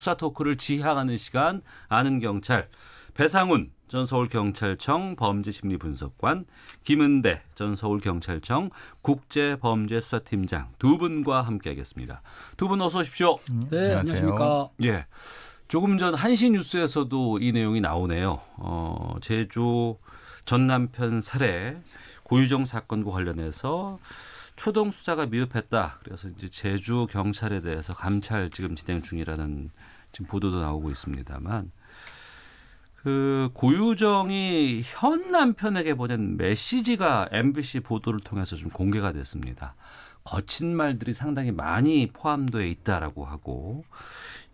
수사 토크를 지향하는 시간 아는 경찰 배상훈 전 서울경찰청 범죄심리분석관 김은대전 서울경찰청 국제범죄수사팀장 두 분과 함께하겠습니다. 두 분 어서 오십시오. 네, 네 안녕하십니까. 예. 조금 전한신 뉴스에서도 이 내용이 나오네요. 어, 제주 전 남편 살해 고유정 사건과 관련해서 초동 수사가 미흡했다. 그래서 이제 제주 경찰에 대해서 감찰 지금 진행 중이라는 지금 보도도 나오고 있습니다만 그 고유정이 현 남편에게 보낸 메시지가 MBC 보도를 통해서 좀 공개가 됐습니다. 거친 말들이 상당히 많이 포함돼 있다라고 하고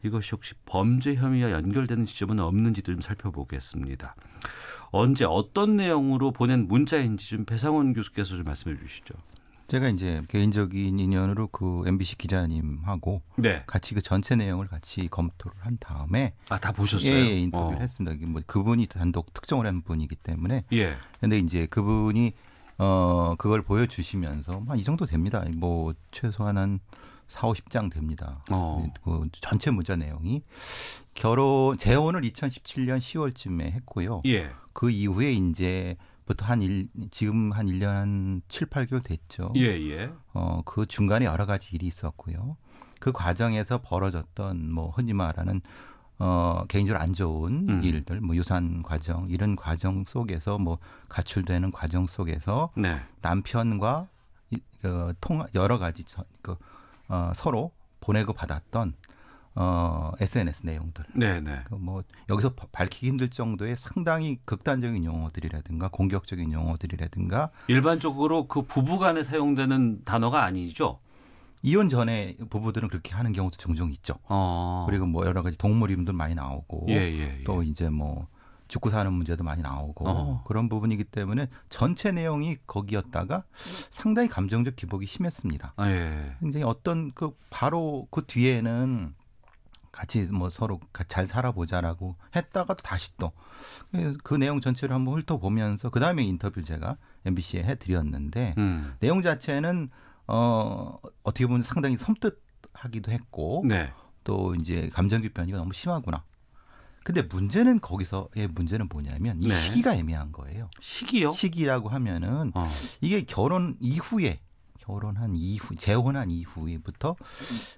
이것이 혹시 범죄 혐의와 연결되는 지점은 없는지도 좀 살펴보겠습니다. 언제 어떤 내용으로 보낸 문자인지 좀 배상원 교수께서 좀 말씀해 주시죠. 제가 이제 개인적인 인연으로 그 MBC 기자님하고 네. 같이 그 전체 내용을 같이 검토를 한 다음에 아 다 보셨어요? 예, 예 인터뷰를 어. 했습니다. 뭐 그분이 단독 특정을 한 분이기 때문에 예. 근데 이제 그분이 어 그걸 보여주시면서 한이 뭐 정도 됩니다. 뭐 최소한 한 4, 50장 됩니다. 어. 그 전체 문자 내용이 결혼 재혼을 2017년 10월쯤에 했고요. 예. 그 이후에 이제 부터 한 일, 지금 한 1년 7, 8개월 됐죠. 예, 예. 어, 그 중간에 여러 가지 일이 있었고요. 그 과정에서 벌어졌던 뭐 흔히 말하는 어, 개인적으로 안 좋은 음. 일들, 뭐 유산 과정, 이런 과정 속에서 뭐 가출되는 과정 속에서 네. 남편과 이, 어, 통 여러 가지 저, 그 어, 서로 보내고 받았던 어, SNS 내용들. 네네. 그 뭐 여기서 밝히기 힘들 정도의 상당히 극단적인 용어들이라든가 공격적인 용어들이라든가 일반적으로 그 부부간에 사용되는 단어가 아니죠. 이혼 전에 부부들은 그렇게 하는 경우도 종종 있죠. 어. 그리고 뭐 여러 가지 동물 이름들 많이 나오고 예, 예, 예. 또 이제 뭐 죽고 사는 문제도 많이 나오고 어. 그런 부분이기 때문에 전체 내용이 거기였다가 상당히 감정적 기복이 심했습니다. 아, 굉장히 예. 어떤 그 바로 그 뒤에는 같이 뭐 서로 잘 살아보자라고 했다가 다시 또 그 내용 전체를 한번 훑어보면서 그 다음에 인터뷰를 제가 MBC에 해드렸는데 음. 내용 자체는 어 어떻게 보면 상당히 섬뜩하기도 했고 네. 또 이제 감정기편이가 너무 심하구나. 근데 문제는 거기서의 문제는 뭐냐면 이 네. 시기가 애매한 거예요. 시기요? 시기라고 하면은 어. 이게 결혼 이후에 결혼한 이후 재혼한 이후부터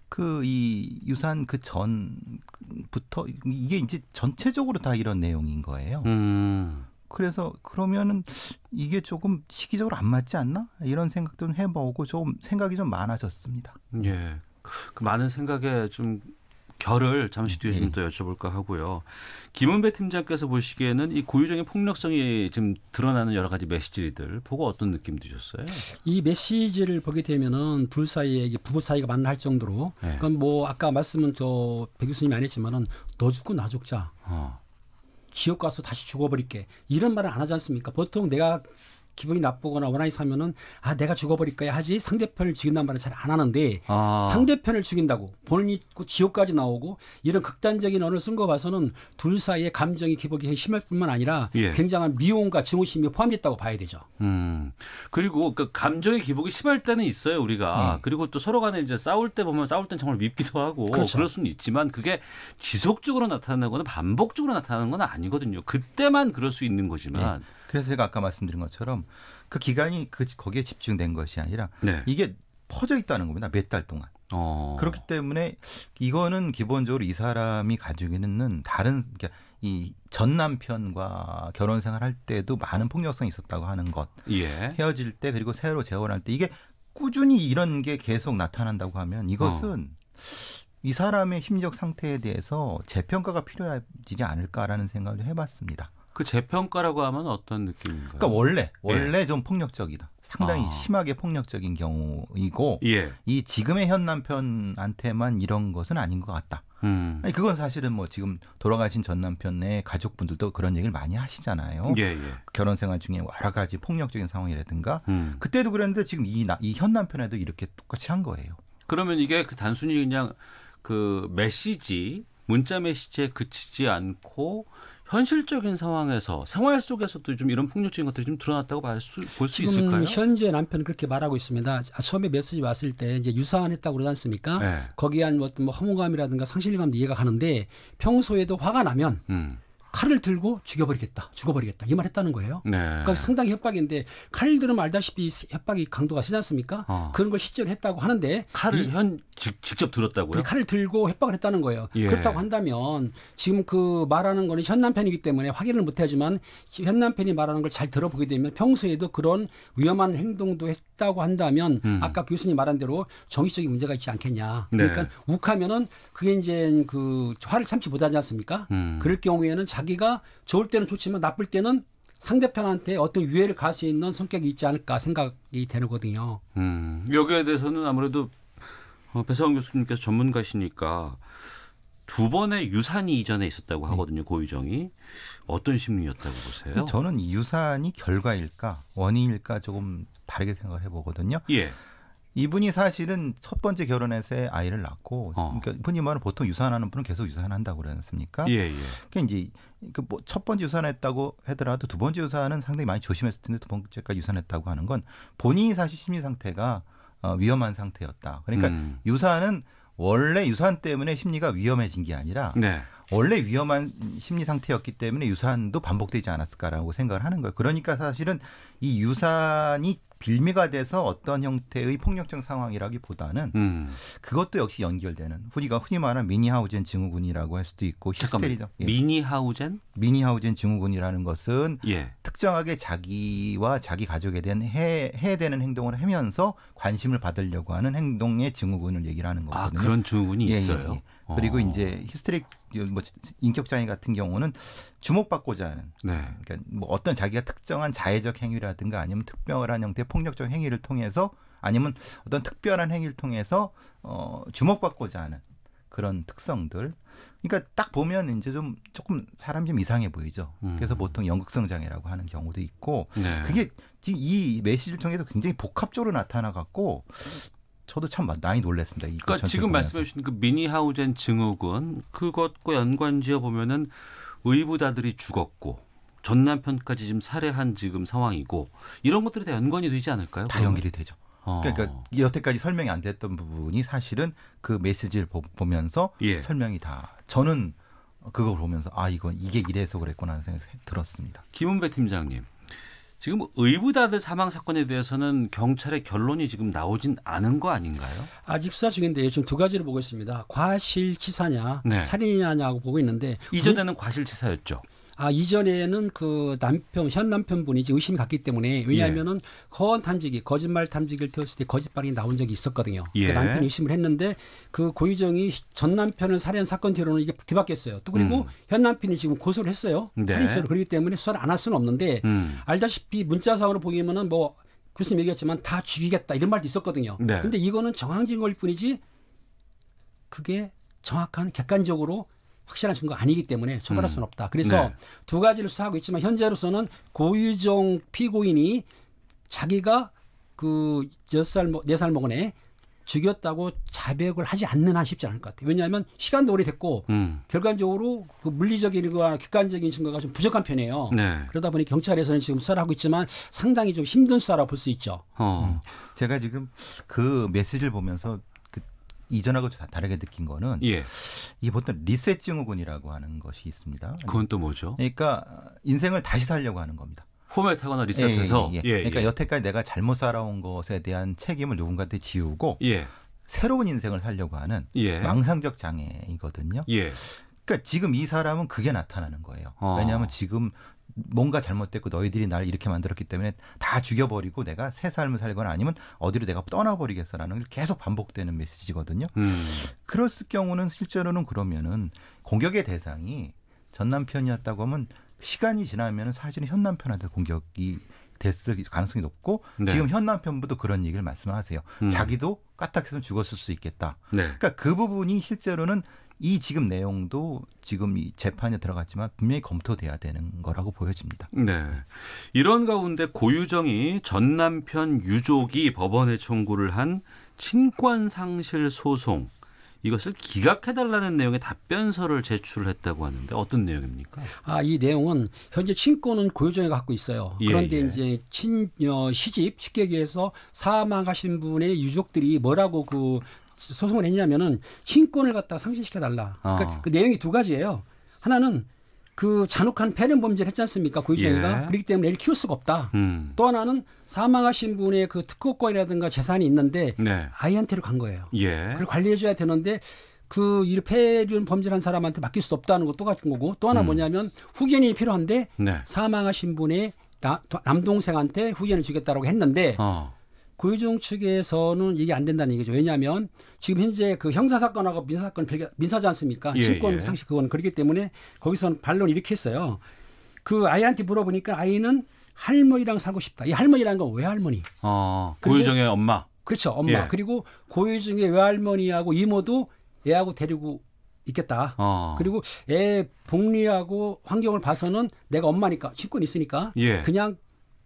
그 이 유산 그 전부터 이게 이제 전체적으로 다 이런 내용인 거예요. 음. 그래서 그러면은 이게 조금 시기적으로 안 맞지 않나 이런 생각도 해보고 좀 생각이 좀 많아졌습니다. 예, 그 많은 생각에 좀 결을 잠시 뒤에 좀더 네. 여쭤볼까 하고요. 김은배 팀장께서 보시기에는 이 고유정의 폭력성이 지금 드러나는 여러 가지 메시지들 보고 어떤 느낌 드셨어요? 이 메시지를 보게 되면은 둘 사이에 부부 사이가 만날 정도로 네. 그건 뭐 아까 말씀은 저백 교수님이 안 했지만은 너 죽고 나 죽자. 어. 지옥 가서 다시 죽어버릴게 이런 말을 안 하지 않습니까? 보통 내가 기분이 나쁘거나 원한이 사면은 아 내가 죽어버릴 거야 하지 상대편을 죽인다는 말을 잘안 하는데 아. 상대편을 죽인다고 본인이 지옥까지 나오고 이런 극단적인 언어를 쓴 거 봐서는 둘 사이의 감정이 기복이 심할 뿐만 아니라 예. 굉장한 미움과 증오심이 포함됐다고 봐야 되죠. 음 그리고 그 감정의 기복이 심할 때는 있어요 우리가 네. 그리고 또 서로 간에 이제 싸울 때 보면 싸울 땐 정말 밉기도 하고 그렇죠. 그럴 수는 있지만 그게 지속적으로 나타나거나 반복적으로 나타나는 건 아니거든요. 그때만 그럴 수 있는 거지만. 네. 그래서 제가 아까 말씀드린 것처럼 그 기간이 그 거기에 집중된 것이 아니라 네. 이게 퍼져 있다는 겁니다. 몇 달 동안. 어. 그렇기 때문에 이거는 기본적으로 이 사람이 가지고 있는 다른 그러니까 이전 남편과 결혼 생활할 때도 많은 폭력성이 있었다고 하는 것. 예. 헤어질 때 그리고 새로 재혼할 때 이게 꾸준히 이런 게 계속 나타난다고 하면 이것은 어. 이 사람의 심리적 상태에 대해서 재평가가 필요하지 않을까라는 생각을 해봤습니다. 그 재평가라고 하면 어떤 느낌인가요? 그러니까 원래 원래 예. 좀 폭력적이다. 상당히 아. 심하게 폭력적인 경우이고 예. 이 지금의 현 남편한테만 이런 것은 아닌 것 같다. 음. 아니, 그건 사실은 뭐 지금 돌아가신 전 남편의 가족분들도 그런 얘기를 많이 하시잖아요. 예, 예. 결혼 생활 중에 여러 가지 폭력적인 상황이라든가 음. 그때도 그랬는데 지금 이 현 남편에도 이렇게 똑같이 한 거예요. 그러면 이게 그 단순히 그냥 그 메시지 문자 메시지에 그치지 않고 현실적인 상황에서 생활 속에서도 좀 이런 폭력적인 것들이 좀 드러났다고 볼 수 있을까요? 현재 남편은 그렇게 말하고 있습니다. 아, 처음에 메시지 왔을 때 이제 유사한했다고 그러지 않습니까? 네. 거기에 한 어떤 뭐 허무감이라든가 상실감도 이해가 가는데 평소에도 화가 나면 음. 칼을 들고 죽여버리겠다, 죽어버리겠다 이 말했다는 거예요. 네. 그러니까 상당히 협박인데 칼 들으면 알다시피 협박이 강도가 세지 않습니까? 어. 그런 걸 실제로 했다고 하는데 칼을 이, 현 직, 접 들었다고요? 칼을 들고 협박을 했다는 거예요. 예. 그렇다고 한다면 지금 그 말하는 거는 현 남편이기 때문에 확인을 못하지만 현 남편이 말하는 걸 잘 들어보게 되면 평소에도 그런 위험한 행동도 했다고 한다면 음. 아까 교수님 말한 대로 정신적인 문제가 있지 않겠냐. 네. 그러니까 욱하면은 그게 이제 그 화를 참지 못하지 않습니까? 음. 그럴 경우에는 자기 자기가 좋을 때는 좋지만 나쁠 때는 상대편한테 어떤 유해를 가할 수 있는 성격이 있지 않을까 생각이 되거든요. 음, 여기에 대해서는 아무래도 어, 배상원 교수님께서 전문가시니까 두 번의 유산이 이전에 있었다고 네. 하거든요. 고유정이 어떤 심리였다고 보세요? 저는 유산이 결과일까 원인일까 조금 다르게 생각 해보거든요. 예. 이분이 사실은 첫 번째 결혼해서 아이를 낳고 어. 그러니까 흔히 말하는 보통 유산하는 분은 계속 유산한다고 그랬습니까 예, 예. 그러니까 이제 그 뭐 첫 번째 유산했다고 하더라도 두 번째 유산은 상당히 많이 조심했을 텐데 두 번째까지 유산했다고 하는 건 본인이 사실 심리 상태가 어, 위험한 상태였다. 그러니까 음. 유산은 원래 유산 때문에 심리가 위험해진 게 아니라 네. 원래 위험한 심리 상태였기 때문에 유산도 반복되지 않았을까라고 생각을 하는 거예요. 그러니까 사실은 이 유산이 빌미가 돼서 어떤 형태의 폭력적 상황이라기보다는 음. 그것도 역시 연결되는 우리가 흔히 말하는 미니하우젠 증후군이라고 할 수도 있고 히스테리죠. 예. 미니하우젠? 미니하우젠 증후군이라는 것은 예. 특정하게 자기와 자기 가족에 대한 해, 해되는 행동을 하면서 관심을 받으려고 하는 행동의 증후군을 얘기를 하는 아, 거거든요. 아, 그런 증후군이 예, 예 있어요. 예. 그리고 어. 이제 히스테릭 뭐 인격 장애 같은 경우는 주목받고자 하는 네. 그러니까 뭐 어떤 자기가 특정한 자해적 행위라든가 아니면 특별한 형태의 폭력적 행위를 통해서 아니면 어떤 특별한 행위를 통해서 어 주목받고자 하는 그런 특성들. 그러니까 딱 보면 이제 좀 조금 사람좀 이상해 보이죠. 그래서 음. 보통 연극성 장애라고 하는 경우도 있고 네. 그게 지금 이 메시지를 통해서 굉장히 복합적으로 나타나 갖고 저도 참많이 놀랐습니다. 그러니까 지금 말씀해 주신 그 미니하우젠 증후군 그것과 연관 지어 보면은 의부다들이 죽었고 전 남편까지 지금 살해한 지금 상황이고 이런 것들이 다 연관이 되지 않을까요? 다 연결이 되죠. 어. 그러니까 여태까지 설명이 안 됐던 부분이 사실은 그 메시지를 보면서 예. 설명이 다 저는 그걸 보면서 아 이건 이게 이래서 그랬구나 하는 생각이 들었습니다. 김은배 팀장님 지금 의붓아들 사망 사건에 대해서는 경찰의 결론이 지금 나오진 않은 거 아닌가요? 아직 수사 중인데 지금 두 가지를 보고 있습니다. 과실치사냐, 네. 살인이냐고 보고 있는데 이전에는 과실치사였죠. 아 이전에는 그 남편 현 남편분이 의심이 갔기 때문에 왜냐하면은 허언 예. 탐지기 거짓말 탐지기를 태웠을 때 거짓말이 나온 적이 있었거든요. 그러니까 예. 그 남편이 의심을 했는데 그 고유정이 전 남편을 살해한 사건 뒤로는 이게 뒤바뀌었어요. 또 그리고 음. 현 남편이 지금 고소를 했어요. 네. 살인죄로 그렇기 때문에 수사를 안 할 수는 없는데 음. 알다시피 문자상으로 보기에는뭐 교수님 얘기했지만 다 죽이겠다 이런 말도 있었거든요. 네. 근데 이거는 정황 증거일 뿐이지 그게 정확한 객관적으로 확실한 증거 아니기 때문에 처벌할 음. 수는 없다. 그래서 네. 두 가지를 수사하고 있지만 현재로서는 고유정 피고인이 자기가 그여살네살 먹은 애 죽였다고 자백을 하지 않는 한 쉽지 않을 것 같아요. 왜냐하면 시간도 오래됐고 음. 결과적으로 그 물리적인 거나 객관적인 증거가 좀 부족한 편이에요. 네. 그러다 보니 경찰에서는 지금 수사를 하고 있지만 상당히 좀 힘든 수사라 볼수 있죠. 어. 음. 제가 지금 그 메시지를 보면서 이전하고 다르게 느낀 거는 예. 이게 보통 리셋 증후군이라고 하는 것이 있습니다. 그건 또 뭐죠? 그러니까 인생을 다시 살려고 하는 겁니다. 포맷하거나 리셋해서 예, 예, 예. 예 그러니까 예. 여태까지 내가 잘못 살아온 것에 대한 책임을 누군가한테 지우고 새로운 인생을 살려고 하는 망상적 장애이거든요. 그러니까 지금 이 사람은 그게 나타나는 거예요. 아. 왜냐하면 지금 뭔가 잘못됐고 너희들이 날 이렇게 만들었기 때문에 다 죽여버리고 내가 새 삶을 살거나 아니면 어디로 내가 떠나버리겠어라는 게 계속 반복되는 메시지거든요. 음. 그럴 경우는 실제로는 그러면은 공격의 대상이 전 남편이었다고 하면 시간이 지나면 사실은 현 남편한테 공격이 됐을 가능성이 높고 네. 지금 현 남편부터 그런 얘기를 말씀하세요. 음. 자기도 까딱해서 죽었을 수 있겠다. 네. 그러니까 그 부분이 실제로는 이 지금 내용도 지금 이 재판에 들어갔지만 분명히 검토돼야 되는 거라고 보여집니다. 네. 이런 가운데 고유정이 전 남편 유족이 법원에 청구를 한 친권 상실 소송 이것을 기각해달라는 내용의 답변서를 제출을 했다고 하는데 어떤 내용입니까? 아, 이 내용은 현재 친권은 고유정이 갖고 있어요. 예, 그런데 예, 예. 이제 친, 어, 시집, 쉽게 얘기해서 사망하신 분의 유족들이 뭐라고 그 소송을 했냐면은 신권을 갖다 상실시켜 달라. 그러니까 아. 그 내용이 두 가지예요. 하나는 그 잔혹한 폐렴 범죄를 했지 않습니까? 고유정이가 예. 그렇기 때문에 애를 키울 수가 없다. 음. 또 하나는 사망하신 분의 그 특허권이라든가 재산이 있는데 네. 아이한테로 간 거예요. 예. 그걸 관리해줘야 되는데 그폐렴 범죄한 사람한테 맡길 수 없다는 것도 같은 거고 또 하나 음. 뭐냐면 후견이 필요한데 네. 사망하신 분의 나, 남동생한테 후견을 주겠다라고 했는데 어. 고유정 측에서는 이게 안 된다는 얘기죠. 왜냐하면 지금 현재 그 형사 사건하고 민사 사건 민사지 않습니까? 예, 신권 예. 상식 그건 그렇기 때문에 거기서는 반론 이렇게 했어요. 그 아이한테 물어보니까 아이는 할머니랑 살고 싶다. 이 할머니라는 건 외할머니. 어, 아, 고유정의 엄마. 그렇죠, 엄마. 예. 그리고 고유정의 외할머니하고 이모도 애하고 데리고 있겠다. 어. 그리고 애 복리하고 환경을 봐서는 내가 엄마니까 직권 있으니까 예. 그냥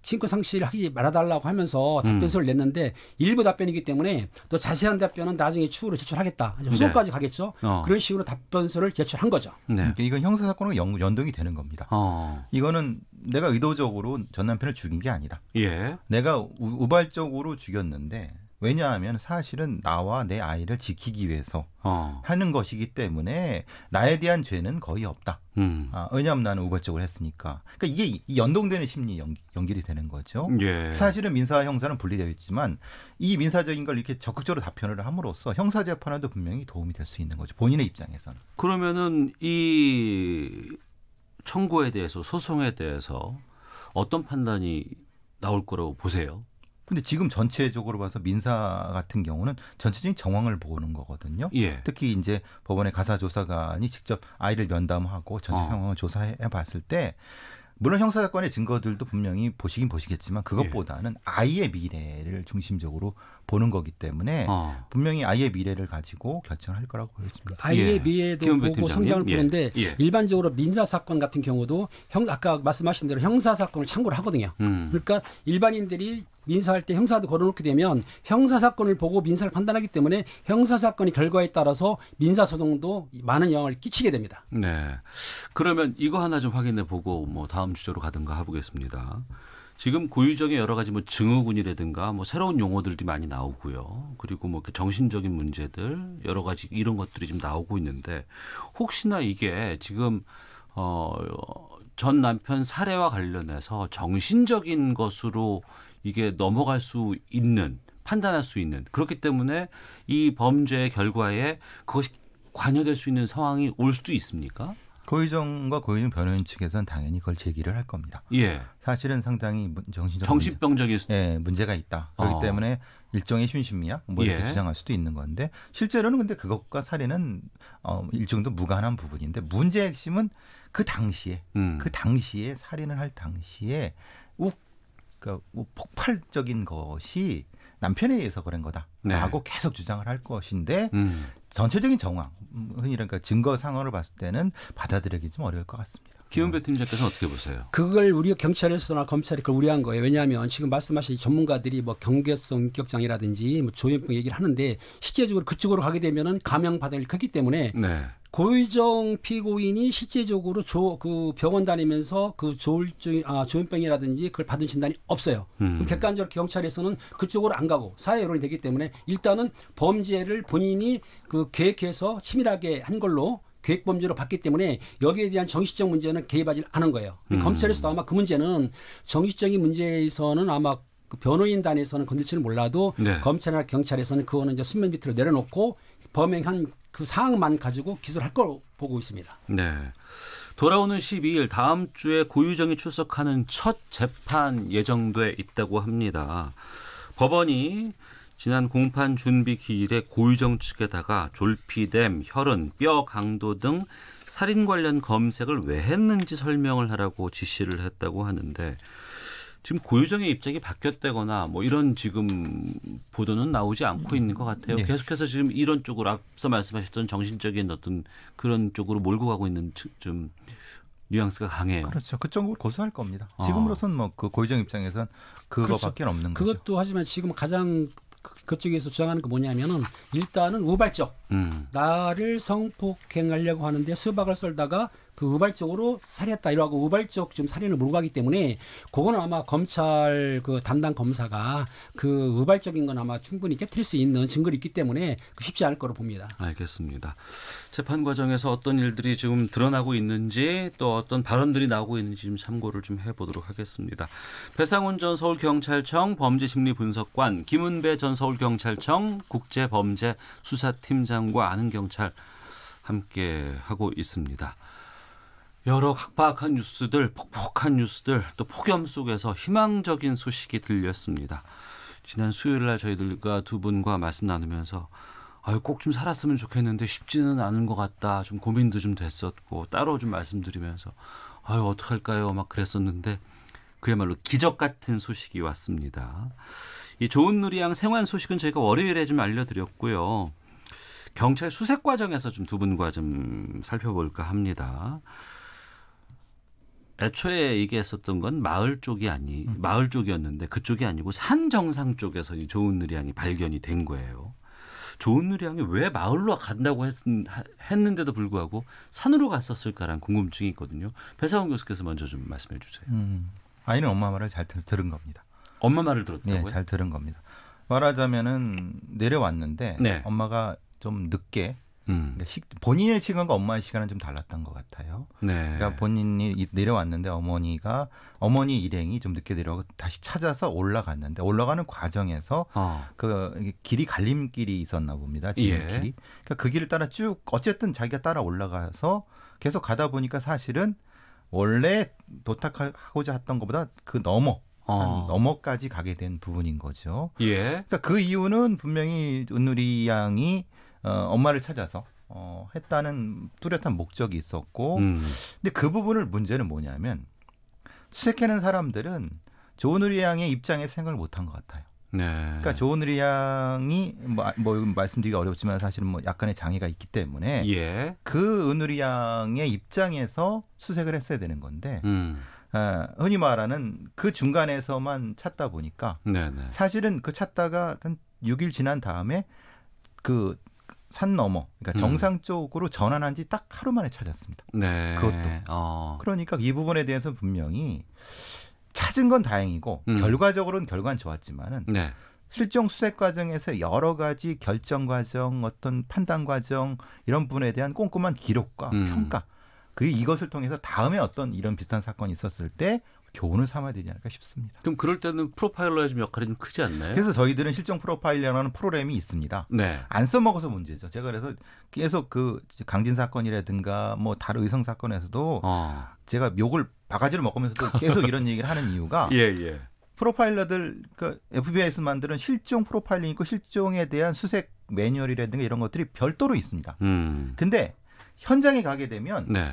신권 상실하지 말아달라고 하면서 답변서를 음. 냈는데 일부 답변이기 때문에 또 자세한 답변은 나중에 추후로 제출하겠다. 소송까지 네. 가겠죠. 어. 그런 식으로 답변서를 제출한 거죠. 네. 음, 그러니까 이건 형사 사건으로 연동이 되는 겁니다. 어. 이거는 내가 의도적으로 전 남편을 죽인 게 아니다. 예. 내가 우, 발적으로 죽였는데 왜냐하면 사실은 나와 내 아이를 지키기 위해서 어. 하는 것이기 때문에 나에 대한 죄는 거의 없다. 음. 아, 왜냐하면 나는 우발적으로 했으니까. 그러니까 이게 이 연동되는 심리 연, 기 연결이 되는 거죠. 예. 사실은 민사와 형사는 분리되어 있지만 이 민사적인 걸 이렇게 적극적으로 답변을 함으로써 형사 재판에도 분명히 도움이 될 수 있는 거죠. 본인의 입장에서는. 그러면은 이 청구에 대해서 소송에 대해서 어떤 판단이 나올 거라고 보세요? 근데 지금 전체적으로 봐서 민사 같은 경우는 전체적인 정황을 보는 거거든요. 예. 특히 이제 법원의 가사 조사관이 직접 아이를 면담하고 전체 어. 상황을 조사해 봤을 때 물론 형사사건의 증거들도 분명히 보시긴 보시겠지만 그것보다는 예. 아이의 미래를 중심적으로 보는 거기 때문에 어. 분명히 아이의 미래를 가지고 결정할 을 거라고 보여집니다. 그 아이의 예. 미래도 보고 성장을 예. 보는데 예. 일반적으로 민사사건 같은 경우도 형 아까 말씀하신 대로 형사사건을 참고를 하거든요. 음. 그러니까 일반인들이 민사할 때 형사도 걸어놓게 되면 형사 사건을 보고 민사를 판단하기 때문에 형사 사건이 결과에 따라서 민사 소송도 많은 영향을 끼치게 됩니다. 네. 그러면 이거 하나 좀 확인해 보고 뭐 다음 주제로 가든가 해보겠습니다. 지금 고유정의 여러 가지 뭐 증후군이라든가 뭐 새로운 용어들이 많이 나오고요. 그리고 뭐 정신적인 문제들 여러 가지 이런 것들이 지 나오고 있는데 혹시나 이게 지금 어전 남편 사례와 관련해서 정신적인 것으로 이게 넘어갈 수 있는 판단할 수 있는 그렇기 때문에 이 범죄의 결과에 그것이 관여될 수 있는 상황이 올 수도 있습니까? 고의정과 고의정 변호인 측에선 당연히 그걸 제기를 할 겁니다. 예. 사실은 상당히 정신적 정신병적인 문제, 예, 문제가 있다. 그렇기 어. 때문에 일종의 심심이야 뭐 이렇게 예. 주장할 수도 있는 건데 실제로는 근데 그것과 살인은 어, 일정도 무관한 부분인데 문제의 핵심은 그 당시에 음. 그 당시에 살인을 할 당시에 그러니까 뭐 폭발적인 것이 남편에 의해서 그런 거다라고 네. 계속 주장을 할 것인데 음. 전체적인 정황, 흔히 그러니까 증거 상황을 봤을 때는 받아들이기 좀 어려울 것 같습니다. 김은배 팀장께서 어떻게 보세요? 그걸 우리 경찰에서나 검찰이 그걸 우려한 거예요. 왜냐하면 지금 말씀하신 전문가들이 뭐 경계성 인격장이라든지뭐 조현병 얘기를 하는데 실제적으로 그쪽으로 가게 되면은 감염 받을 크기 때문에 네. 고의정 피고인이 실제적으로 조, 그 병원 다니면서 그 조울증, 아, 조현병이라든지 그걸 받은 진단이 없어요. 음. 객관적으로 경찰에서는 그쪽으로 안 가고 사회 여론이 되기 때문에 일단은 범죄를 본인이 그 계획해서 치밀하게 한 걸로 계획 범죄로 봤기 때문에 여기에 대한 정치적 문제는 개입하지 않은 거예요. 음. 검찰에서도 아마 그 문제는 정치적인 문제에서는 아마 그 변호인단에서는 건들지는 몰라도 네. 검찰이나 경찰에서는 그거는 이제 수면 밑으로 내려놓고 범행한 그 사항만 가지고 기소를 할걸 보고 있습니다. 네. 돌아오는 12일 다음 주에 고유정이 출석하는 첫 재판 예정돼 있다고 합니다. 법원이 지난 공판 준비 기일에 고유정 측에다가 졸피뎀, 혈흔, 뼈 강도 등 살인 관련 검색을 왜 했는지 설명을 하라고 지시를 했다고 하는데 지금 고유정의 입장이 바뀌었다거나 뭐 이런 지금 보도는 나오지 않고 있는 것 같아요. 네. 계속해서 지금 이런 쪽으로 앞서 말씀하셨던 정신적인 어떤 그런 쪽으로 몰고 가고 있는 좀 뉘앙스가 강해요. 그렇죠. 그쪽으로 고소할 겁니다. 어. 지금으로선 뭐 그 고유정 입장에선 그거밖에 그렇죠. 없는 거죠. 그것도 하지만 지금 가장 그쪽에서 주장하는 게 뭐냐면은 일단은 우발적 음. 나를 성폭행하려고 하는데 수박을 썰다가 그 우발적으로 살해했다 이러고 우발적 지금 살인을 몰고 가기 때문에 그거는 아마 검찰 그 담당 검사가 그 우발적인 건 아마 충분히 깨트릴수 있는 증거를 있기 때문에 그 쉽지 않을 거로 봅니다. 알겠습니다. 재판 과정에서 어떤 일들이 지금 드러나고 있는지 또 어떤 발언들이 나오고 있는지 좀 참고를 좀 해보도록 하겠습니다. 배상훈 전 서울경찰청 범죄심리분석관 김은배 전 서울경찰청 국제범죄수사팀장과 아는 경찰 함께 하고 있습니다. 여러 각박한 뉴스들, 폭폭한 뉴스들, 또 폭염 속에서 희망적인 소식이 들렸습니다. 지난 수요일 날 저희들과 두 분과 말씀 나누면서 아유 꼭 좀 살았으면 좋겠는데 쉽지는 않은 것 같다. 좀 고민도 좀 됐었고 따로 좀 말씀드리면서 아유 어떡할까요? 막 그랬었는데 그야말로 기적 같은 소식이 왔습니다. 이 좋은 누리양 생환 소식은 저희가 월요일에 좀 알려드렸고요. 경찰 수색 과정에서 좀 두 분과 좀 살펴볼까 합니다. 애초에 얘기했었던 건 마을 쪽이 아니 음. 마을 쪽이었는데 그쪽이 아니고 산 정상 쪽에서 이 좋은 누리양이 발견이 된 거예요. 좋은 누리양이 왜 마을로 간다고 했, 는데도 불구하고 산으로 갔었을까라는 궁금증이 있거든요. 배상훈 교수께서 먼저 좀 말씀해 주세요. 음. 아이는 엄마 말을 잘 들, 들은 겁니다. 엄마 말을 들었다고요? 네, 잘 들은 겁니다. 말하자면은 내려왔는데 네. 엄마가 좀 늦게 음. 그러니까 본인의 시간과 엄마의 시간은 좀 달랐던 것 같아요. 네. 그러니까 본인이 내려왔는데 어머니가 어머니 일행이 좀 늦게 내려가고 다시 찾아서 올라갔는데 올라가는 과정에서 어. 그 길이 갈림길이 있었나 봅니다. 지름길이. 예. 그러니까 그 길을 따라 쭉 어쨌든 자기가 따라 올라가서 계속 가다 보니까 사실은 원래 도착하고자 했던 것보다 그 넘어 어. 넘어까지 가게 된 부분인 거죠. 예. 그러니까 그 이유는 분명히 은누리 양이 어, 엄마를 찾아서 어, 했다는 뚜렷한 목적이 있었고, 음. 근데 그 부분을 문제는 뭐냐면 수색하는 사람들은 조은우리 양의 입장에 생각을 못한 것 같아요. 네. 그러니까 조은우리 양이 뭐, 아, 뭐 말씀드리기 어렵지만 사실은 뭐 약간의 장애가 있기 때문에 예. 그 은우리 양의 입장에서 수색을 했어야 되는 건데 음. 어, 흔히 말하는 그 중간에서만 찾다 보니까 네네. 네. 사실은 그 찾다가 한 6일 지난 다음에 그산 넘어, 그러니까 음. 정상 음. 쪽으로 전환한 지 딱 하루 만에 찾았습니다. 네. 그것도. 어. 그러니까 이 부분에 대해서 분명히 찾은 건 다행이고 음. 결과적으로는 결과는 좋았지만은 네. 실종 수색 과정에서 여러 가지 결정 과정, 어떤 판단 과정 이런 부분에 대한 꼼꼼한 기록과 음. 평가 그 이것을 통해서 다음에 어떤 이런 비슷한 사건이 있었을 때 교훈을 삼아야 되지 않을까 싶습니다. 그럼 그럴 때는 프로파일러의 좀 역할이 좀 크지 않나요? 그래서 저희들은 실종 프로파일러라는 프로그램이 있습니다. 네. 안 써먹어서 문제죠. 제가 그래서 계속 그 강진 사건이라든가 뭐 다른 의성 사건에서도 어. 제가 욕을 바가지를 먹으면서도 계속 이런 얘기를 하는 이유가 예, 예. 프로파일러들 그러니까 FBI에서 만드는 실종 프로파일링 있고 실종에 대한 수색 매뉴얼이라든가 이런 것들이 별도로 있습니다. 음. 근데 현장에 가게 되면 네.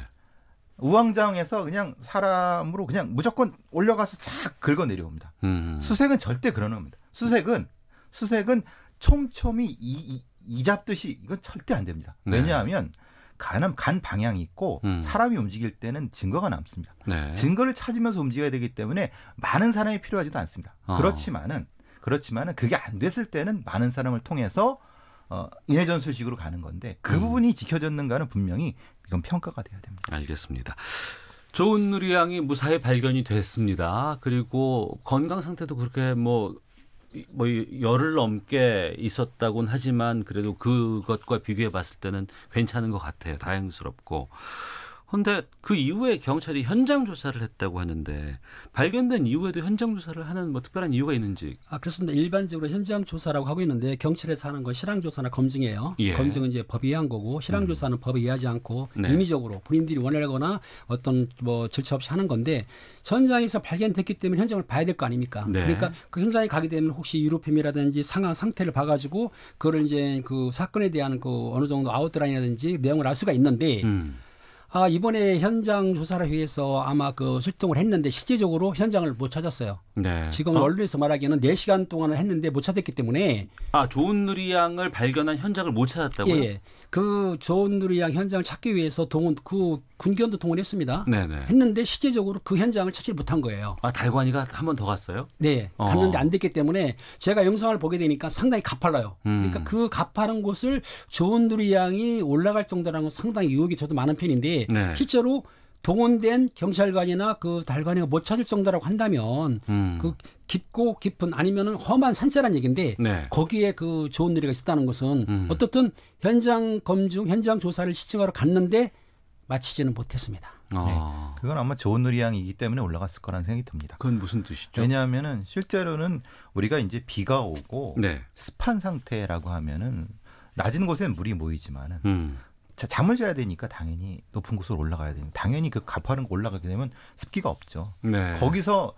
우왕장에서 그냥 사람으로 그냥 무조건 올려가서 쫙 긁어 내려옵니다. 음. 수색은 절대 그러는 겁니다. 수색은 수색은 촘촘히 이, 이, 이 잡듯이 이건 절대 안 됩니다. 네. 왜냐하면 간은 간 방향이 있고 음. 사람이 움직일 때는 증거가 남습니다. 네. 증거를 찾으면서 움직여야 되기 때문에 많은 사람이 필요하지도 않습니다. 어. 그렇지만은 그렇지만은 그게 안 됐을 때는 많은 사람을 통해서 어, 인해전술식으로 가는 건데 그 음. 부분이 지켜졌는가는 분명히 이건 평가가 돼야 됩니다. 알겠습니다. 좋은 누리양이 무사히 발견이 됐습니다. 그리고 건강 상태도 그렇게 뭐, 뭐 열흘 넘게 있었다곤 하지만 그래도 그것과 비교해 봤을 때는 괜찮은 것 같아요. 다행스럽고. 근데 그 이후에 경찰이 현장 조사를 했다고 하는데 발견된 이후에도 현장 조사를 하는 뭐 특별한 이유가 있는지? 아 그렇습니다. 일반적으로 현장 조사라고 하고 있는데 경찰에서 하는 건 실황 조사나 검증이에요. 예. 검증은 이제 법에 한 거고 실황 음. 조사는 법에 의하지 않고 네. 임의적으로 본인들이 원하거나 어떤 뭐 절차 없이 하는 건데 현장에서 발견됐기 때문에 현장을 봐야 될 거 아닙니까? 네. 그러니까 그 현장에 가게 되면 혹시 유로핌이라든지 상황 상태를 봐가지고 그거를 이제 그 사건에 대한 그 어느 정도 아웃라인이라든지 내용을 알 수가 있는데. 음. 아, 이번에 현장 조사를 위해서 아마 그 출동을 했는데 실제적으로 현장을 못 찾았어요. 네. 지금 어? 언론에서 말하기에는 4시간 동안을 했는데 못 찾았기 때문에 아, 좋은 누리양을 발견한 현장을 못 찾았다고요? 예. 예. 그 좋은 누리양 현장을 찾기 위해서 동원 그 군견도 동원했습니다. 네네. 했는데 실제적으로 그 현장을 찾지 못한 거예요. 아 달관이가 한번 더 갔어요? 네, 어. 갔는데 안 됐기 때문에 제가 영상을 보게 되니까 상당히 가팔라요. 음. 그러니까 그 가파른 곳을 좋은 누리양이 올라갈 정도라는 건 상당히 유혹이 저도 많은 편인데 네. 실제로 동원된 경찰관이나 그 달관이가 못 찾을 정도라고 한다면 음. 그 깊고 깊은 아니면은 험한 산세란 얘기인데 네. 거기에 그 좋은 일이가 있었다는 것은 음. 어떻든 현장 검증, 현장 조사를 시청하러 갔는데 마치지는 못했습니다. 아. 네. 그건 아마 좋은 의향이기 때문에 올라갔을 거라는 생각이 듭니다. 그건 무슨 뜻이죠? 왜냐하면은 실제로는 우리가 이제 비가 오고 네. 습한 상태라고 하면은 낮은 곳엔 물이 모이지만은 음. 자, 잠을 자야 되니까 당연히 높은 곳으로 올라가야 되니까 당연히 그 가파른 곳 올라가게 되면 습기가 없죠. 네. 거기서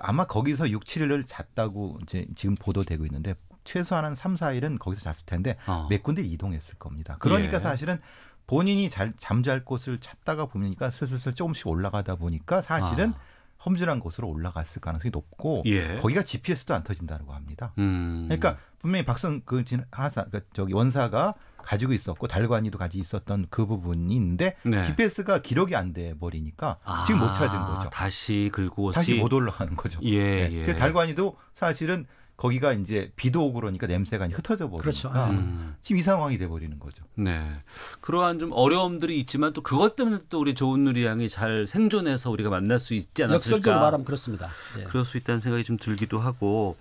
아마 거기서 6, 7일을 잤다고 이제 지금 보도되고 있는데 최소한 한 3, 4일은 거기서 잤을 텐데 어. 몇 군데 이동했을 겁니다. 그러니까 예. 사실은 본인이 잘, 잠잘 곳을 찾다가 보니까 슬슬슬 조금씩 올라가다 보니까 사실은 아. 험준한 곳으로 올라갔을 가능성이 높고 예. 거기가 GPS도 안 터진다고 합니다. 음. 그러니까 분명히 박선 그 하사 그 저기 원사가 가지고 있었고 달관이도 가지고 있었던 그 부분인데 네. GPS가 기록이 안 돼 버리니까 아, 지금 못 찾은 거죠. 다시 긁고 다시 못 올라가는 거죠. 예, 네. 예. 그 달관이도 사실은 거기가 이제 비도 오고 그러니까 냄새가 흩어져 버리니까 그렇죠. 예. 음. 지금 이 상황이 돼 버리는 거죠. 네. 그러한 좀 어려움들이 있지만 또 그것 때문에 또 우리 좋은 누리 양이 잘 생존해서 우리가 만날 수 있지 않았을까? 역설적으로 말하면 그렇습니다. 네. 그럴 수 있다는 생각이 좀 들기도 하고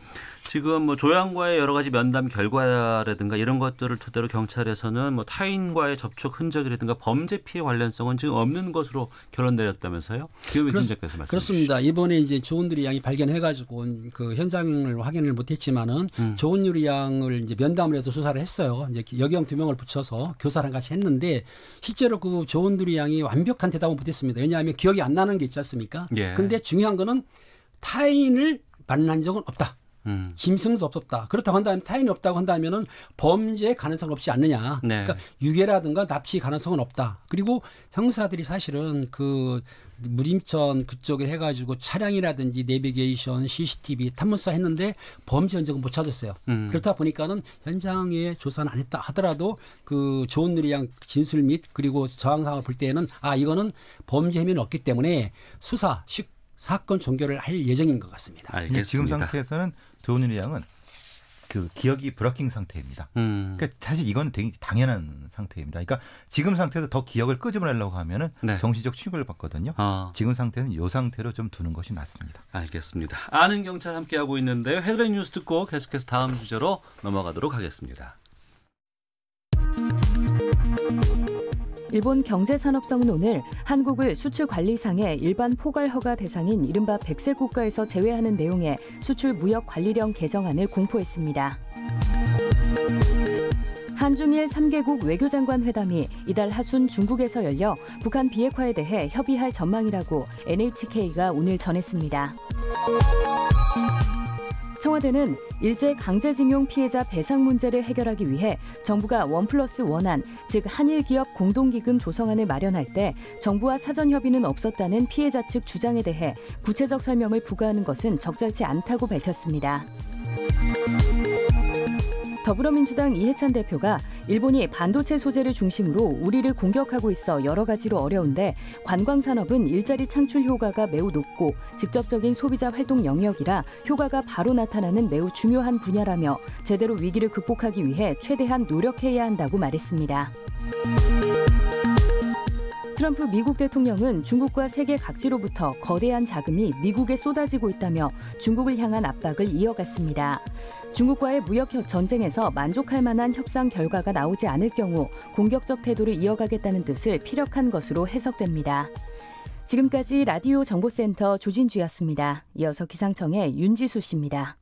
지금 뭐 조양과의 여러 가지 면담 결과라든가 이런 것들을 토대로 경찰에서는 뭐 타인과의 접촉 흔적이라든가 범죄 피해 관련성은 지금 없는 것으로 결론 내렸다면서요? 기호민 팀장께서 말씀 그렇습니다. 이번에 이제 조은유리 양이 발견해가지고 그 현장을 확인을 못했지만은 음. 조은유리 양을 이제 면담을 해서 수사를 했어요. 이제 여경 두 명을 붙여서 교사랑 같이 했는데 실제로 그 조은유리 양이 완벽한 대답은 못했습니다. 왜냐하면 기억이 안 나는 게 있지 않습니까? 예. 근데 중요한 거는 타인을 만난 적은 없다. 음. 짐승도 없었다. 그렇다고 한다면 타인이 없다고 한다면 범죄 가능성 없지 않느냐. 네. 그러니까 유괴라든가 납치 가능성은 없다. 그리고 형사들이 사실은 그 무림천 그쪽에 해가지고 차량이라든지 내비게이션, CCTV 탐문사 했는데 범죄 현장은못 찾았어요. 음. 그렇다 보니까는 현장에 조사는 안 했다 하더라도 그 좋은 누리양 진술 및 그리고 저항 상을볼 때에는 아 이거는 범죄 혐의는 없기 때문에 수사 식 사건 종결을 할 예정인 것 같습니다. 알겠습니다. 네, 지금 상태에서는 조은일 양은 그 기억이 브러킹 상태입니다. 음. 그러니까 사실 이건 되게 당연한 상태입니다. 그러니까 지금 상태에서 더 기억을 끄집어내려고 하면은 네. 정신적 충격을 받거든요. 아. 지금 상태는 요 상태로 좀 두는 것이 낫습니다. 알겠습니다. 아는 경찰 함께 하고 있는데요. 헤드라인 뉴스 듣고 계속해서 다음 주제로 넘어가도록 하겠습니다. 일본 경제산업성은 오늘 한국을 수출 관리상의 일반 포괄 허가 대상인 이른바 백색 국가에서 제외하는 내용의 수출 무역 관리령 개정안을 공포했습니다. 한중일 3개국 외교장관 회담이 이달 하순 중국에서 열려 북한 비핵화에 대해 협의할 전망이라고 NHK가 오늘 전했습니다. 청와대는 일제 강제징용 피해자 배상 문제를 해결하기 위해 정부가 원 플러스 원안, 즉 한일 기업 공동기금 조성안을 마련할 때 정부와 사전 협의는 없었다는 피해자 측 주장에 대해 구체적 설명을 부과하는 것은 적절치 않다고 밝혔습니다. 더불어민주당 이해찬 대표가 일본이 반도체 소재를 중심으로 우리를 공격하고 있어 여러 가지로 어려운데 관광 산업은 일자리 창출 효과가 매우 높고 직접적인 소비자 활동 영역이라 효과가 바로 나타나는 매우 중요한 분야라며 제대로 위기를 극복하기 위해 최대한 노력해야 한다고 말했습니다. 트럼프 미국 대통령은 중국과 세계 각지로부터 거대한 자금이 미국에 쏟아지고 있다며 중국을 향한 압박을 이어갔습니다. 중국과의 무역 전쟁에서 만족할 만한 협상 결과가 나오지 않을 경우 공격적 태도를 이어가겠다는 뜻을 피력한 것으로 해석됩니다. 지금까지 라디오 정보센터 조진주였습니다. 이어서 기상청의 윤지수 씨입니다.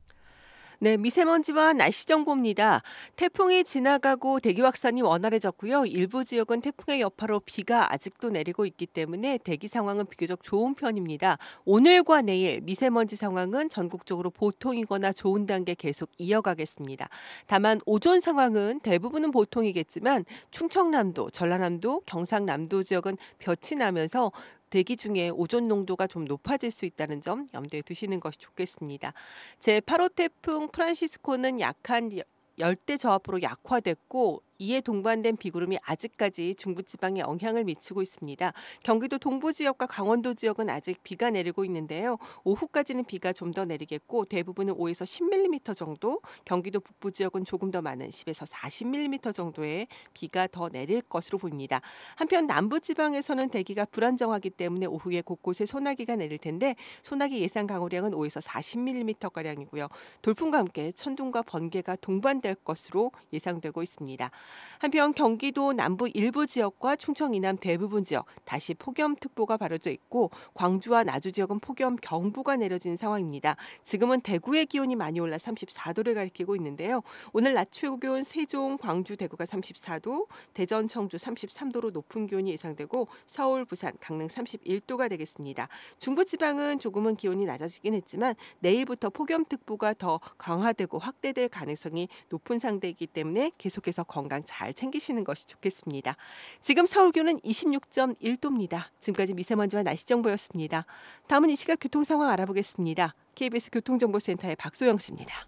네, 미세먼지와 날씨 정보입니다. 태풍이 지나가고 대기 확산이 원활해졌고요. 일부 지역은 태풍의 여파로 비가 아직도 내리고 있기 때문에 대기 상황은 비교적 좋은 편입니다. 오늘과 내일 미세먼지 상황은 전국적으로 보통이거나 좋은 단계 계속 이어가겠습니다. 다만 오존 상황은 대부분은 보통이겠지만 충청남도, 전라남도, 경상남도 지역은 볕이 나면서 대기 중에 오존 농도가 좀 높아질 수 있다는 점 염두에 두시는 것이 좋겠습니다. 제8호 태풍 프란시스코는 약한 열대 저압으로 약화됐고 이에 동반된 비구름이 아직까지 중부지방에 영향을 미치고 있습니다. 경기도 동부 지역과 강원도 지역은 아직 비가 내리고 있는데요. 오후까지는 비가 좀 더 내리겠고 대부분은 5에서 10mm 정도, 경기도 북부 지역은 조금 더 많은 10에서 40mm 정도의 비가 더 내릴 것으로 보입니다. 한편 남부 지방에서는 대기가 불안정하기 때문에 오후에 곳곳에 소나기가 내릴 텐데 소나기 예상 강우량은 5에서 40mm 가량이고요. 돌풍과 함께 천둥과 번개가 동반될 것으로 예상되고 있습니다. 한편 경기도 남부 일부 지역과 충청 이남 대부분 지역 다시 폭염특보가 발효돼 있고 광주와 나주 지역은 폭염 경보가 내려진 상황입니다. 지금은 대구의 기온이 많이 올라 34도를 가리키고 있는데요. 오늘 낮 최고 기온 세종, 광주, 대구가 34도, 대전, 청주 33도로 높은 기온이 예상되고 서울, 부산, 강릉 31도가 되겠습니다. 중부 지방은 조금은 기온이 낮아지긴 했지만 내일부터 폭염특보가 더 강화되고 확대될 가능성이 높은 상태이기 때문에 계속해서 건강 건강 잘 챙기시는 것이 좋겠습니다. 지금 서울 기온은 26.1도입니다. 지금까지 미세먼지와 날씨 정보였습니다. 다음은 이 시각 교통 상황 알아보겠습니다. KBS 교통정보센터의 박소영 씨입니다.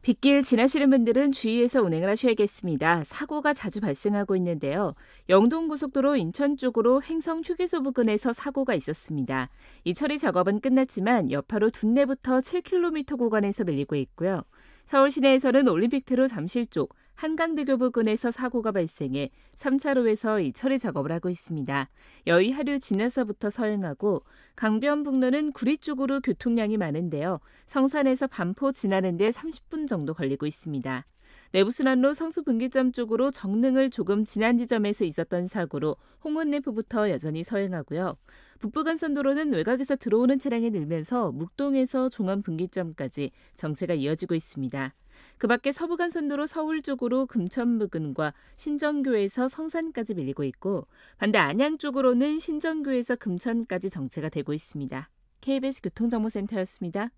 빗길 지나시는 분들은 주의해서 운행을 하셔야겠습니다. 사고가 자주 발생하고 있는데요. 영동고속도로 인천 쪽으로 행성 휴게소 부근에서 사고가 있었습니다. 이 처리 작업은 끝났지만 여파로 둔내부터 7km 구간에서 밀리고 있고요. 서울 시내에서는 올림픽대로 잠실 쪽, 한강대교 부근에서 사고가 발생해 3차로에서 이 처리 작업을 하고 있습니다. 여의 하류 지나서부터 서행하고 강변북로는 구리 쪽으로 교통량이 많은데요. 성산에서 반포 지나는데 30분 정도 걸리고 있습니다. 내부순환로 성수분기점 쪽으로 정릉을 조금 지난 지점에서 있었던 사고로 홍원내부부터 여전히 서행하고요. 북부간선도로는 외곽에서 들어오는 차량이 늘면서 묵동에서 종암분기점까지 정체가 이어지고 있습니다. 그 밖에 서부간선도로 서울 쪽으로 금천부근과 신정교에서 성산까지 밀리고 있고 반대 안양 쪽으로는 신정교에서 금천까지 정체가 되고 있습니다. KBS 교통정보센터였습니다.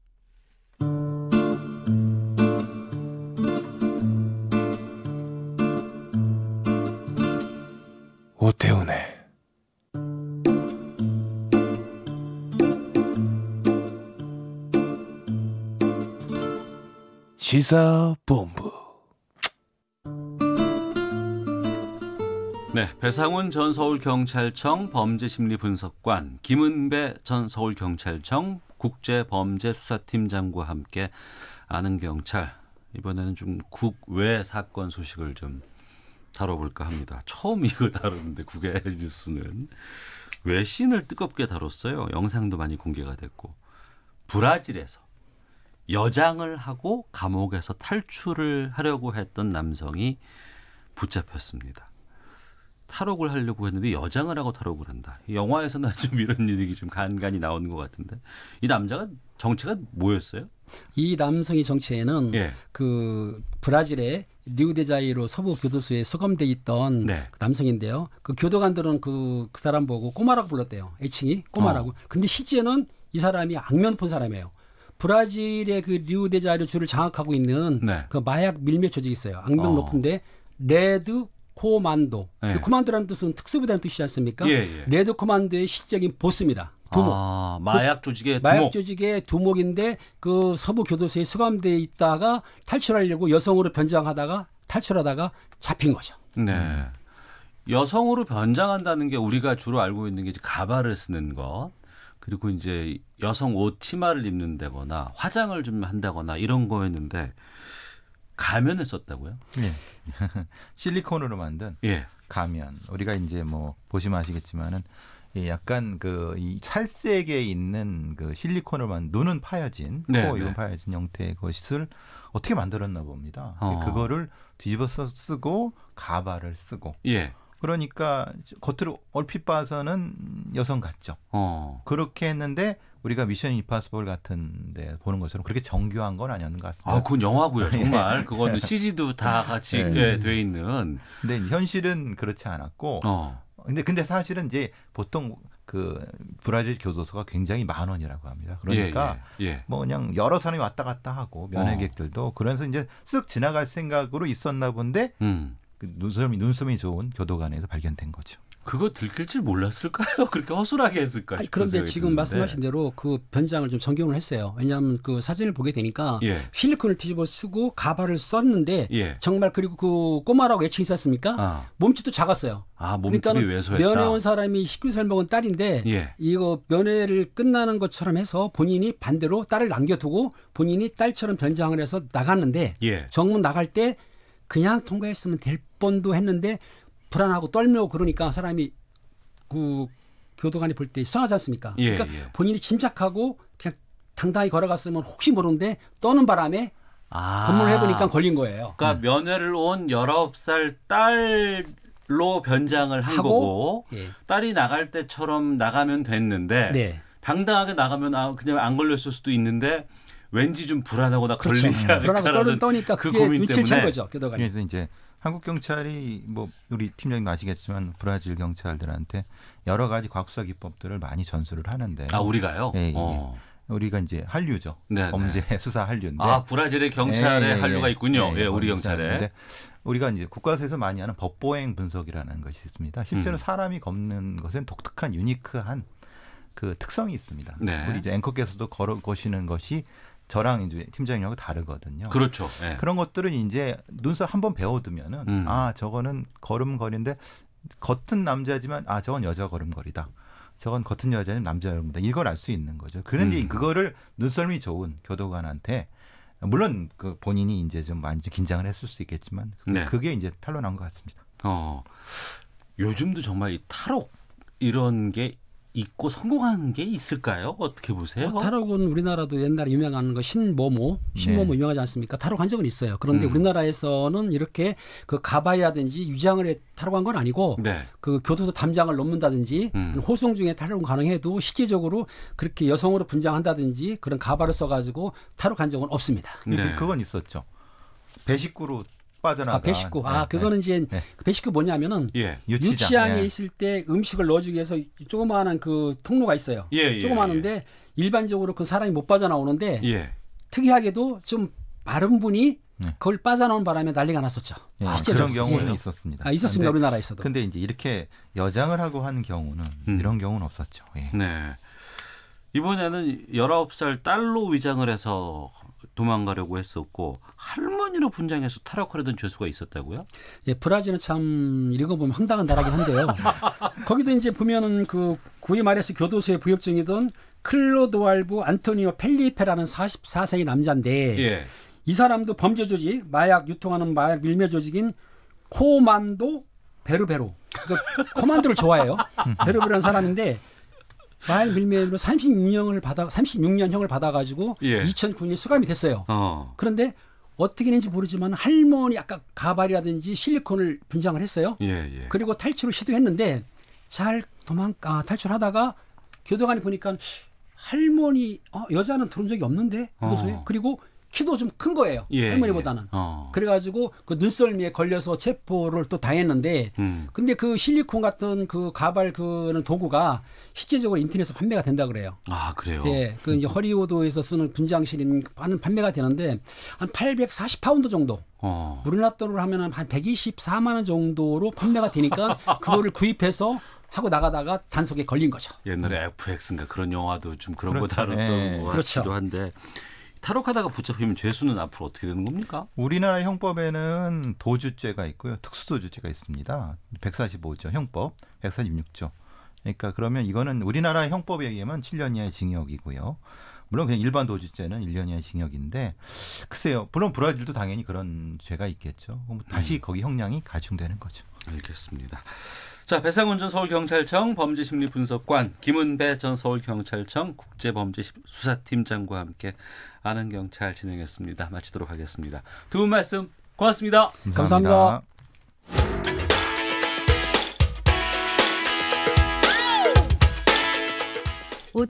오태훈의 시사본부. 네, 배상훈 전 서울경찰청 범죄심리분석관, 김은배 전 서울경찰청 국제범죄수사팀장과 함께 아는 경찰 이번에는 좀 국외 사건 소식을 좀 다뤄볼까 합니다. 처음 이걸 다루는데 국외 뉴스는 외신을 뜨겁게 다뤘어요. 영상도 많이 공개가 됐고 브라질에서 여장을 하고 감옥에서 탈출을 하려고 했던 남성이 붙잡혔습니다. 탈옥을 하려고 했는데 여장을 하고 탈옥을 한다. 영화에서는 좀 이런 얘기 좀 간간히 나오는 것 같은데 이 남자가 정체가 뭐였어요? 이 남성의 정체는 예. 그 브라질의 리우데자이로 서부 교도소에 수감돼 있던 네. 그 남성인데요. 그 교도관들은 그, 그 사람 보고 꼬마라고 불렀대요. 애칭이 꼬마라고. 어. 근데 실제는 이 사람이 악면 본 사람이에요. 브라질의 그 리우데자이루 주를 장악하고 있는 네. 그 마약 밀매 조직이 있어요. 악명 어. 높은데 레드 코만도. 그 네. 코만도라는 뜻은 특수부대라는 뜻이지 않습니까? 예, 예. 레드 코만도의 실적인 보스입니다. 두목. 아, 그 마약 조직의 두목. 마약 조직의 두목인데 그 서부 교도소에 수감돼 있다가 탈출하려고 여성으로 변장하다가 탈출하다가 잡힌 거죠. 네. 음. 여성으로 변장한다는 게 우리가 주로 알고 있는 게 가발을 쓰는 것, 그리고 이제 여성 옷 치마를 입는다거나 화장을 좀 한다거나 이런 거였는데 가면을 썼다고요? 예. 실리콘으로 만든 예. 가면. 우리가 이제 뭐 보시면 아시겠지만은 예, 약간 그이 살색에 있는 그 실리콘으로 만 눈은 파여진 네, 코 이건 네. 파여진 형태의 것을 어떻게 만들었나 봅니다. 어. 그거를 뒤집어서 쓰고 가발을 쓰고 예. 그러니까 겉으로 얼핏 봐서는 여성 같죠. 어. 그렇게 했는데 우리가 미션 임파서블 같은 데 보는 것처럼 그렇게 정교한 건 아니었는 것 같습니다. 아, 그건 영화고요. 예. 정말. 그건 CG도 다 같이 예. 예, 돼 있는. 근데 현실은 그렇지 않았고. 어. 근데 근데 사실은 이제 보통 그 브라질 교도소가 굉장히 만 원이라고 합니다. 그러니까 예, 예, 예. 뭐 그냥 여러 사람이 왔다 갔다 하고 어. 면회객들도 어. 그래서 이제 쓱 지나갈 생각으로 있었나 본데 음. 눈썹이 그 눈썹이 좋은 교도관에서 발견된 거죠. 그거 들킬 줄 몰랐을까요? 그렇게 허술하게 했을까 아니, 그런데 지금 말씀하신 대로 그 변장을 좀 정경을 했어요. 왜냐하면 그 사진을 보게 되니까 예. 실리콘을 뒤집어 쓰고 가발을 썼는데 예. 정말 그리고 그 꼬마라고 애칭이 있었습니까? 아. 몸집도 작았어요. 아, 몸집이 그러 면회 온 사람이 19살 먹은 딸인데 예. 이거 면회를 끝나는 것처럼 해서 본인이 반대로 딸을 남겨두고 본인이 딸처럼 변장을 해서 나갔는데 예. 정문 나갈 때 그냥 통과했으면 될 번도 했는데 불안하고 떨며 그러니까 사람이 그 교도관이 볼 때이상하지 않습니까? 예, 그러니까 예. 본인이 짐작하고 그냥 당당히 걸어갔으면 혹시 모르는데 떠는 바람에 아. 검문을 해보니까 걸린 거예요. 그러니까 음. 면회를 온 19살 딸로 변장을 한 하고, 거고 예. 딸이 나갈 때처럼 나가면 됐는데 네. 당당하게 나가면 아, 그냥 안 걸렸을 수도 있는데 왠지 좀 불안하고나 그렇죠. 걸리지 음. 않을까라는 떠니까 그 고민 때문에 그래서 이제 한국 경찰이 뭐 우리 팀장님 아시겠지만 브라질 경찰들한테 여러 가지 과학수사 기법들을 많이 전수를 하는데 아 우리가요? 예, 예. 어. 우리가 이제 한류죠. 네네. 네. 범죄 수사 한류인데 아 브라질의 경찰에 예, 예, 예. 한류가 있군요. 예, 우리 경찰에. 우리가 이제 국가에서 많이 하는 법보행 분석이라는 것이 있습니다. 실제로 음. 사람이 걷는 것은 독특한 유니크한 그 특성이 있습니다. 네. 우리 이제 앵커께서도 걸어 보시는 것이 저랑 이제 팀장님하고 다르거든요. 그렇죠. 네. 그런 것들은 이제 눈썹 한번 배워두면은 음. 아 저거는 걸음걸인데 겉은 남자지만 아 저건 여자 걸음걸이다. 저건 겉은 여자는 남자 여러분이다 이걸 알 수 있는 거죠. 그런데 음. 그거를 눈썰미 좋은 교도관한테 물론 그 본인이 이제 좀 많이 좀 긴장을 했을 수 있겠지만 그 네. 그게 이제 탄로난 것 같습니다. 어. 요즘도 정말 이 탈옥 이런 게 있고 성공하는 게 있을까요? 어떻게 보세요? 어, 탈옥은 우리나라도 옛날에 유명한 거 신모모, 신모모 네. 유명하지 않습니까? 탈옥한 적은 있어요. 그런데 음. 우리나라에서는 이렇게 그 가발이라든지 위장을 탈옥한 건 아니고 네. 그 교도소 담장을 넘는다든지 음. 호송 중에 탈옥 가능해도 실제적으로 그렇게 여성으로 분장한다든지 그런 가발을 써가지고 탈옥한 적은 없습니다. 네. 그건 있었죠. 배식구로 빠져나가. 아, 배식구. 아, 네, 그거는 네. 이제 네. 그 배식구 뭐냐면은 예, 유치장. 에 예. 있을 때 음식을 넣어주기 위해서 조그마한 그 통로가 있어요. 예, 조그마한데 일반적으로 그 사람이 못 빠져나오는데 특이하게도 좀 마른 분이 그걸 빠져나온 바람에 난리가 났었죠. 예, 아, 그런 그렇 경우는 있었습니다. 아, 있었습니다. 근데, 우리나라에서도. 근데 이제 이렇게 여장을 하고 한 경우는 음. 이런 경우는 없었죠. 예. 네. 이번에는 1 9살 딸로 위장을 해서 도망가려고 했었고 할머니로 분장해서 타락하려던 죄수가 있었다고요? 예, 브라질은 참 읽어보면 황당한 나라긴 한데요. 거기도 이제 보면은 그 구이 말에서 교도소에 부역증이던 클로도알부 안토니오 펠리페라는 44세의 남자인데 예. 이 사람도 범죄 조직 마약 유통하는 마약 밀매 조직인 코만도 베르베로 그러니까 코만도를 좋아해요. 베르베로는 사람인데 마일 밀매로 36년을 받아 36년형을 받아가지고 예. 2009년에 수감이 됐어요. 어. 그런데 어떻게 했는지 모르지만 할머니 아까 가발이라든지 실리콘을 분장을 했어요. 예, 예. 그리고 탈출을 시도했는데 잘 도망 아, 탈출하다가 교도관이 보니까 할머니 어, 여자는 들어온 적이 없는데 그곳에 어. 그리고 키도 좀 큰 거예요. 예, 할머니보다는. 예. 어. 그래가지고 그 눈썰미에 걸려서 체포를 또 당했는데, 음. 근데 그 실리콘 같은 그 가발 그 도구가 실제적으로 인터넷에서 판매가 된다 그래요. 아 그래요. 예, 그 이제 허리우드에서 쓰는 분장실인 하는 판매가 되는데 한 840파운드 정도. 어. 우리나라 돈으로 하면 한 124만 원 정도로 판매가 되니까 그거를 구입해서 하고 나가다가 단속에 걸린 거죠. 옛날에 음. FX인가 그런 영화도 좀 그런 그렇죠. 거 다뤘던 네. 것 그렇죠. 같기도 그렇죠. 데 탈옥하다가 붙잡히면 죄수는 앞으로 어떻게 되는 겁니까? 우리나라 형법에는 도주죄가 있고요. 특수도주죄가 있습니다. 145조 형법 146조. 그러니까 그러면 이거는 우리나라 형법에 의하면 7년 이하의 징역이고요. 물론 그냥 일반 도주죄는 1년 이하의 징역인데 글쎄요. 물론 브라질도 당연히 그런 죄가 있겠죠. 다시 네. 거기 형량이 가중되는 거죠. 알겠습니다. 자, 배상훈 전 서울경찰청 범죄심리분석관, 김은배 전 서울경찰청 국제범죄수사팀장과 함께 아는 경찰 진행했습니다. 마치도록 하겠습니다. 두 분 말씀 고맙습니다 감사합니다. 감사합니다.